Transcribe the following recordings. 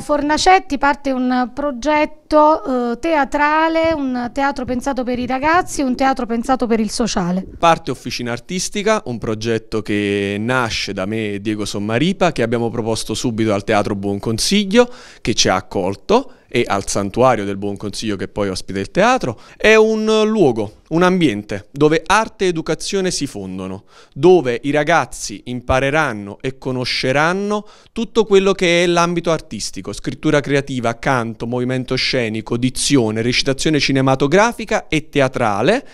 Fornacetti parte un progetto eh, teatrale, un teatro pensato per i ragazzi, un teatro pensato per il sociale. Parte Officina Artistica, un progetto che nasce da me e Diego Sommaripa, che abbiamo proposto subito al Teatro Buon Consiglio, che ci ha accolto e al santuario del Buon Consiglio che poi ospita il teatro, è un luogo, un ambiente dove arte ed educazione si fondono, dove i ragazzi impareranno e conosceranno tutto quello che è l'ambito artistico, scrittura creativa, canto, movimento scenico, dizione, recitazione cinematografica e teatrale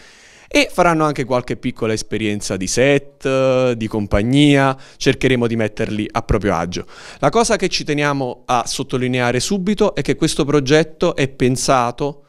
e faranno anche qualche piccola esperienza di set, di compagnia, cercheremo di metterli a proprio agio. La cosa che ci teniamo a sottolineare subito è che questo progetto è pensato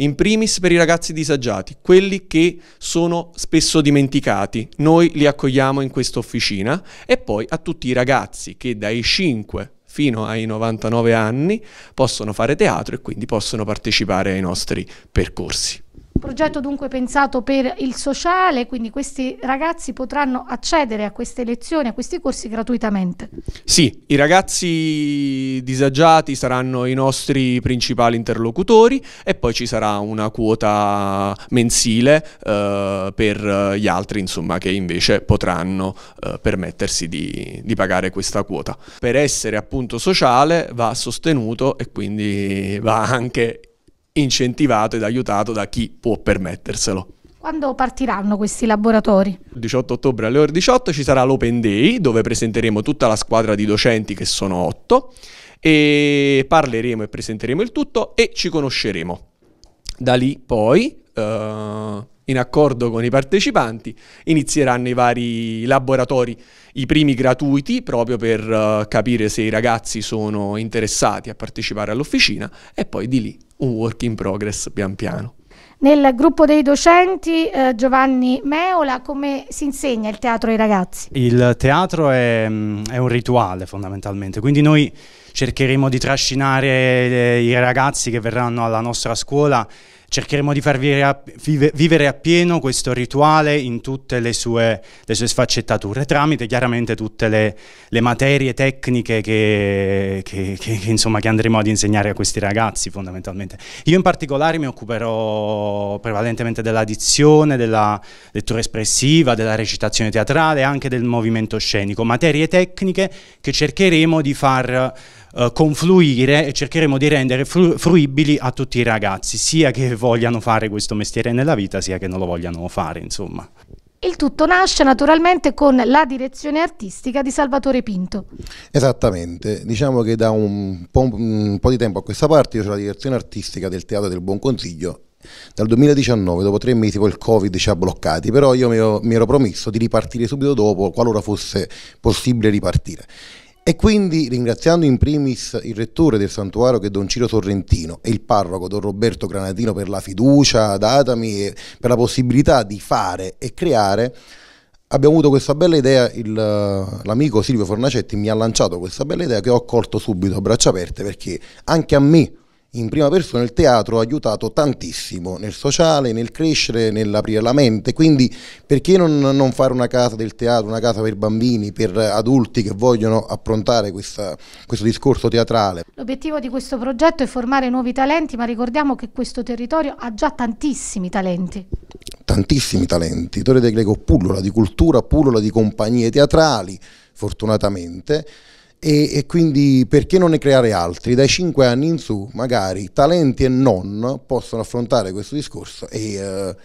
in primis per i ragazzi disagiati, quelli che sono spesso dimenticati. Noi li accogliamo in questa officina e poi a tutti i ragazzi che dai 5 fino ai 99 anni possono fare teatro e quindi possono partecipare ai nostri percorsi. Progetto dunque pensato per il sociale, quindi questi ragazzi potranno accedere a queste lezioni, a questi corsi gratuitamente. Sì, i ragazzi disagiati saranno i nostri principali interlocutori e poi ci sarà una quota mensile eh, per gli altri insomma, che invece potranno eh, permettersi di, di pagare questa quota. Per essere appunto sociale va sostenuto e quindi va anche incentivato ed aiutato da chi può permetterselo. Quando partiranno questi laboratori? Il 18 ottobre alle ore 18 ci sarà l'Open Day dove presenteremo tutta la squadra di docenti che sono 8 e parleremo e presenteremo il tutto e ci conosceremo. Da lì poi... Uh in accordo con i partecipanti, inizieranno i vari laboratori, i primi gratuiti proprio per uh, capire se i ragazzi sono interessati a partecipare all'officina e poi di lì un work in progress pian piano. Nel gruppo dei docenti eh, Giovanni Meola, come si insegna il teatro ai ragazzi? Il teatro è, mm, è un rituale fondamentalmente, quindi noi cercheremo di trascinare eh, i ragazzi che verranno alla nostra scuola Cercheremo di farvi a, vive, vivere appieno questo rituale in tutte le sue, le sue sfaccettature, tramite chiaramente tutte le, le materie tecniche che, che, che, che, insomma, che andremo ad insegnare a questi ragazzi fondamentalmente. Io in particolare mi occuperò prevalentemente della dizione, della lettura espressiva, della recitazione teatrale, anche del movimento scenico, materie tecniche che cercheremo di far eh, confluire e cercheremo di rendere fru fruibili a tutti i ragazzi, sia che vogliano fare questo mestiere nella vita, sia che non lo vogliano fare, insomma. Il tutto nasce naturalmente con la direzione artistica di Salvatore Pinto. Esattamente, diciamo che da un po', un po di tempo a questa parte io ho la direzione artistica del Teatro del Buon Consiglio dal 2019, dopo tre mesi col Covid ci ha bloccati, però io mi ero, mi ero promesso di ripartire subito dopo, qualora fosse possibile ripartire. E quindi ringraziando in primis il rettore del santuario che è Don Ciro Sorrentino e il parroco Don Roberto Granatino per la fiducia datami e per la possibilità di fare e creare, abbiamo avuto questa bella idea, il, l'amico Silvio Fornacetti mi ha lanciato questa bella idea che ho accolto subito a braccia aperte perché anche a me in prima persona il teatro ha aiutato tantissimo nel sociale, nel crescere, nell'aprire la mente, quindi perché non, non, fare una casa del teatro, una casa per bambini, per adulti che vogliono approntare questa, questo discorso teatrale? L'obiettivo di questo progetto è formare nuovi talenti, ma ricordiamo che questo territorio ha già tantissimi talenti. Tantissimi talenti, Torre de Greco pullula di cultura, pullula di compagnie teatrali, fortunatamente. E, e, quindi perché non ne creare altri? Dai 5 anni in su, magari talenti e non possono affrontare questo discorso e eh,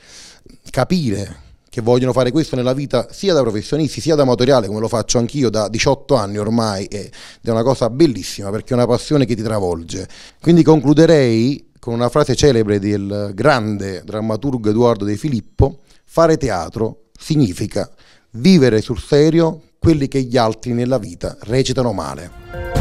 capire che vogliono fare questo nella vita sia da professionisti sia da amatoriale, come lo faccio anch'io da 18 anni ormai, ed è una cosa bellissima perché è una passione che ti travolge. Quindi concluderei con una frase celebre del grande drammaturgo Edoardo De Filippo, fare teatro significa vivere sul serio quelli che gli altri nella vita recitano male.